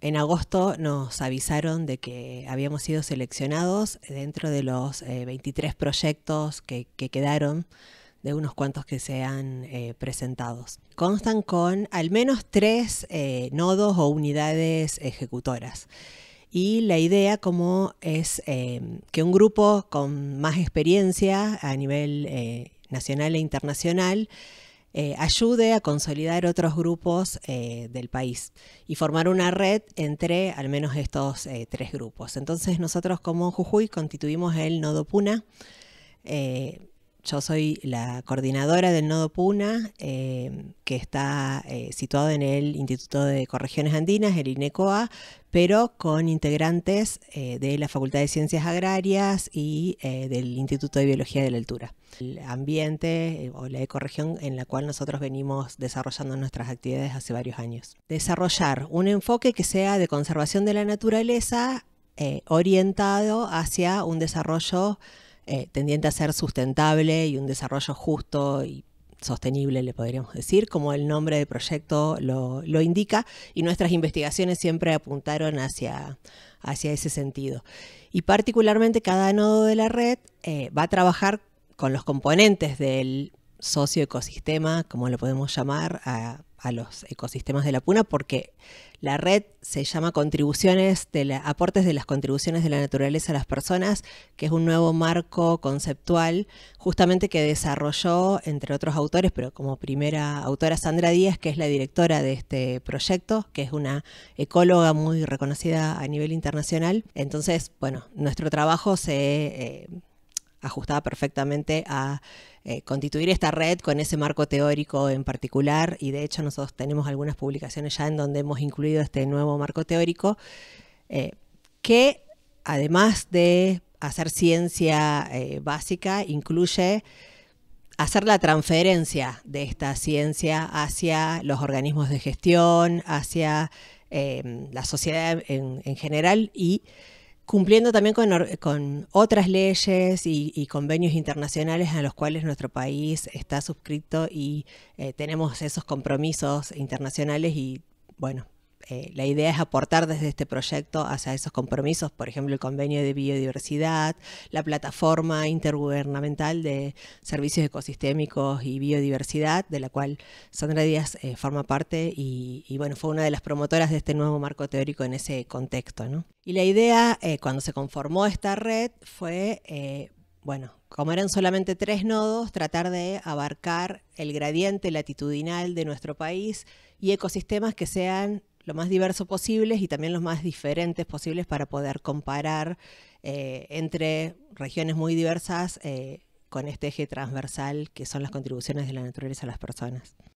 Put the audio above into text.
En agosto nos avisaron de que habíamos sido seleccionados dentro de los 23 eh, proyectos que, quedaron, de unos cuantos que se han eh, presentado. Constan con al menos tres eh, nodos o unidades ejecutoras. Y la idea como es que un grupo con más experiencia a nivel nacional e internacional eh, ayude a consolidar otros grupos eh, del país y formar una red entre al menos estos eh, tres grupos. Entonces nosotros como Jujuy constituimos el Nodo Puna. Yo soy la coordinadora del nodo Puna, eh, que está eh, situado en el Instituto de Corregiones Andinas, el INECOA, pero con integrantes eh, de la Facultad de Ciencias Agrarias y del Instituto de Biología de la Altura. El ambiente o la ecorregión en la cual nosotros venimos desarrollando nuestras actividades hace varios años. Desarrollar un enfoque que sea de conservación de la naturaleza orientado hacia un desarrollo eh, tendiente a ser sustentable y un desarrollo justo y sostenible, le podríamos decir, como el nombre del proyecto lo, indica, y nuestras investigaciones siempre apuntaron hacia, hacia, ese sentido. Y particularmente cada nodo de la red eh, va a trabajar con los componentes del socioecosistema, como lo podemos llamar, a, los ecosistemas de la puna, porque la red se llama contribuciones de aportes de las contribuciones de la naturaleza a las personas, que es un nuevo marco conceptual, justamente que desarrolló, entre otros autores, pero como primera autora Sandra Díaz, que es la directora de este proyecto, que es una ecóloga muy reconocida a nivel internacional. Entonces, bueno, nuestro trabajo se eh, ajustada perfectamente a eh, constituir esta red con ese marco teórico en particular y de hecho nosotros tenemos algunas publicaciones ya en donde hemos incluido este nuevo marco teórico eh, que además de hacer ciencia eh, básica incluye hacer la transferencia de esta ciencia hacia los organismos de gestión, hacia la sociedad en general y cumpliendo también con, con otras leyes y, convenios internacionales a los cuales nuestro país está suscrito y eh, tenemos esos compromisos internacionales y bueno, eh, la idea es aportar desde este proyecto hacia esos compromisos, por ejemplo, el convenio de biodiversidad, la plataforma intergubernamental de servicios ecosistémicos y biodiversidad, de la cual Sandra Díaz eh, forma parte y, bueno, fue una de las promotoras de este nuevo marco teórico en ese contexto. Y la idea, eh, cuando se conformó esta red, fue, bueno, como eran solamente tres nodos, tratar de abarcar el gradiente latitudinal de nuestro país y ecosistemas que sean lo más diverso posible y también los más diferentes posibles para poder comparar eh, entre regiones muy diversas eh, con este eje transversal que son las contribuciones de la naturaleza a las personas.